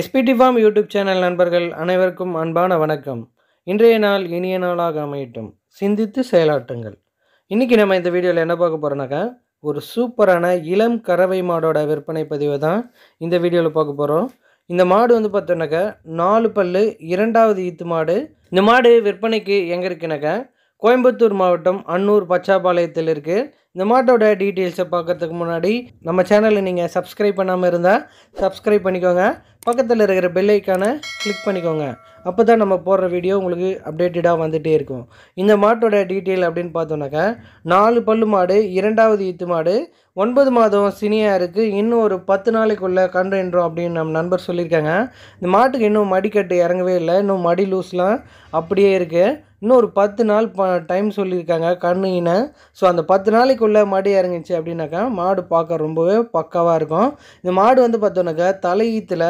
SPD farm YouTube channel நண்பர்கள் அனைவருக்கும் அன்பான வணக்கம் இன்றைய நாள் இனிய நாளாக அமையட்டும் சிந்தித்து செயலாட்டுங்கள் இன்றைக்கி நம்ம இந்த வீடியோவில் என்ன பார்க்க போகிறோன்னாக்கா ஒரு சூப்பரான இளம் கறவை மாடோட விற்பனை பதிவை தான் இந்த வீடியோவில் பார்க்க போகிறோம் இந்த மாடு வந்து பார்த்தோன்னாக்கா நாலு பல்லு இரண்டாவது ஈத்து மாடு இந்த மாடு விற்பனைக்கு எங்கே இருக்குனாக்கா கோயம்புத்தூர் மாவட்டம் அன்னூர் பச்சாபாளையத்தில் இருக்குது இந்த மாட்டோட டீட்டெயில்ஸை பார்க்குறதுக்கு முன்னாடி நம்ம சேனலை நீங்கள் சப்ஸ்கிரைப் பண்ணாமல் இருந்தால் சப்ஸ்கிரைப் பண்ணிக்கோங்க பக்கத்தில் இருக்கிற பெல்லைக்கானை கிளிக் பண்ணிக்கோங்க அப்போ தான் நம்ம போடுற வீடியோ உங்களுக்கு அப்டேட்டடாக வந்துகிட்டே இருக்கும் இந்த மாட்டோட டீட்டெயில் அப்படின்னு பார்த்தோன்னாக்கா நாலு பல்லு மாடு இரண்டாவது ஈத்து மாடு ஒன்பது மாதம் சினியாக இருக்குது இன்னும் ஒரு பத்து நாளைக்குள்ளே கண்டுன்றோம் அப்படின்னு நம்ம நண்பர் சொல்லியிருக்காங்க இந்த மாட்டுக்கு இன்னும் மடிக்கட்டு இறங்கவே இல்லை இன்னும் மடி லூஸ்லாம் அப்படியே இருக்குது இன்னும் ஒரு பத்து நாள் ப டைம் சொல்லியிருக்காங்க கண்ணு இன்னும் ஸோ அந்த பத்து நாளைக்கு தலைக்குள்ளே மடி இறங்குச்சு அப்படின்னாக்கா மாடு பார்க்க ரொம்பவே பக்காவாக இருக்கும் இந்த மாடு வந்து பார்த்தோன்னாக்கா தலையீத்தில்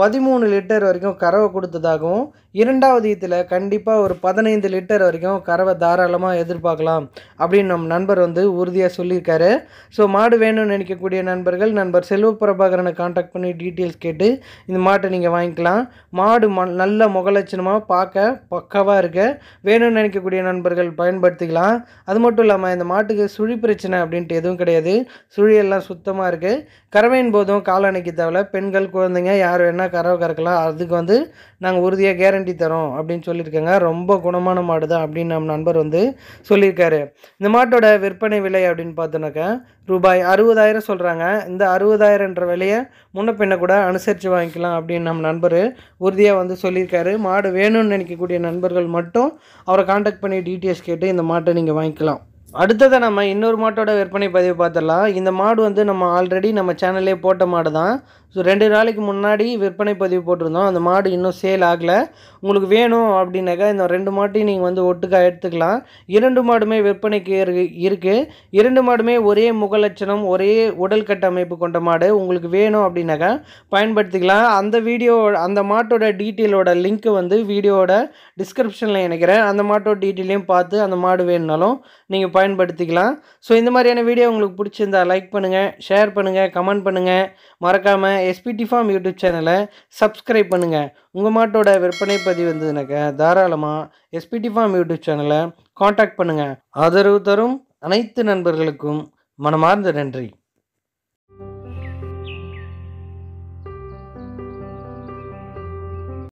பதிமூணு லிட்டர் வரைக்கும் கறவை கொடுத்ததாகவும் இரண்டாவது இதில் கண்டிப்பாக ஒரு பதினைந்து லிட்டர் வரைக்கும் கறவை தாராளமாக எதிர்பார்க்கலாம் அப்படின்னு நம் நண்பர் வந்து உறுதியாக சொல்லியிருக்காரு ஸோ மாடு வேணும்னு நினைக்கக்கூடிய நண்பர்கள் நண்பர் செல்வ பிரபாகரனை காண்டாக்ட் பண்ணி டீட்டெயில்ஸ் கேட்டு இந்த மாட்டை நீங்கள் வாங்கிக்கலாம் மாடு ம நல்ல முகலட்சணமாக பார்க்க பக்காவாக இருக்க வேணும்னு நினைக்கக்கூடிய நண்பர்கள் பயன்படுத்திக்கலாம் அது மட்டும் இல்லாமல் இந்த மாட்டுக்கு சுழி பிரச்சனை அப்படின்ட்டு எதுவும் கிடையாது சுழியெல்லாம் சுத்தமாக இருக்குது கறவையின் போதும் காலணைக்கு தேவை பெண்கள் குழந்தைங்க யார் வேணால் யாராக கறவை கறக்கலாம் அதுக்கு வந்து நாங்கள் உறுதியாக கேரண்டி தரோம் அப்படின்னு சொல்லியிருக்கேங்க ரொம்ப குணமான மாடு தான் அப்படின்னு நம் நண்பர் வந்து சொல்லியிருக்காரு இந்த மாட்டோட விற்பனை விலை அப்படின்னு பார்த்தோன்னாக்கா ரூபாய் அறுபதாயிரம் சொல்கிறாங்க இந்த அறுபதாயிரன்ற விலையை முன்ன பின்ன கூட அனுசரித்து வாங்கிக்கலாம் அப்படின்னு நம்ம நண்பர் உறுதியாக வந்து சொல்லியிருக்காரு மாடு வேணும்னு நினைக்கக்கூடிய நண்பர்கள் மட்டும் அவரை காண்டாக்ட் பண்ணி டீட்டெயில்ஸ் கேட்டு இந்த மாட்டை நீங்கள் வாங்கிக்கலாம் அடுத்ததை நம்ம இன்னொரு மாட்டோட விற்பனை பதிவு பார்த்துடலாம் இந்த மாடு வந்து நம்ம ஆல்ரெடி நம்ம சேனல்லே போட்ட மாடு தான் ஸோ ரெண்டு நாளைக்கு முன்னாடி விற்பனை பதிவு போட்டிருந்தோம் அந்த மாடு இன்னும் சேல் ஆகலை உங்களுக்கு வேணும் அப்படின்னாக்கா இந்த ரெண்டு மாட்டையும் நீங்கள் வந்து ஒட்டுக்காக எடுத்துக்கலாம் இரண்டு மாடுமே விற்பனைக்கு இருக்குது இரண்டு மாடுமே ஒரே முகலட்சணம் ஒரே உடல் கட்டமைப்பு கொண்ட மாடு உங்களுக்கு வேணும் அப்படின்னாக்கா பயன்படுத்திக்கலாம் அந்த வீடியோ அந்த மாட்டோட டீட்டெயிலோட லிங்க்கு வந்து வீடியோட டிஸ்கிரிப்ஷனில் இணைக்கிறேன் அந்த மாட்டோட டீட்டெயிலையும் பார்த்து அந்த மாடு வேணுனாலும் நீங்கள் பயன்படுத்திக்கலாம் ஸோ இந்த மாதிரியான வீடியோ உங்களுக்கு பிடிச்சிருந்தா லைக் பண்ணுங்கள் ஷேர் பண்ணுங்கள் கமெண்ட் பண்ணுங்கள் மறக்காமல் எஸ்பிடி ஃபார்ம் யூடியூப் சேனலை சப்ஸ்கிரைப் பண்ணுங்கள் உங்கள் மாட்டோட விற்பனை பதிவு வந்ததுனாக்க தாராளமாக எஸ்பிடி ஃபார்ம் யூடியூப் சேனலை காண்டாக்ட் பண்ணுங்கள் ஆதரவு தரும் அனைத்து நண்பர்களுக்கும் மனமார்ந்த நன்றி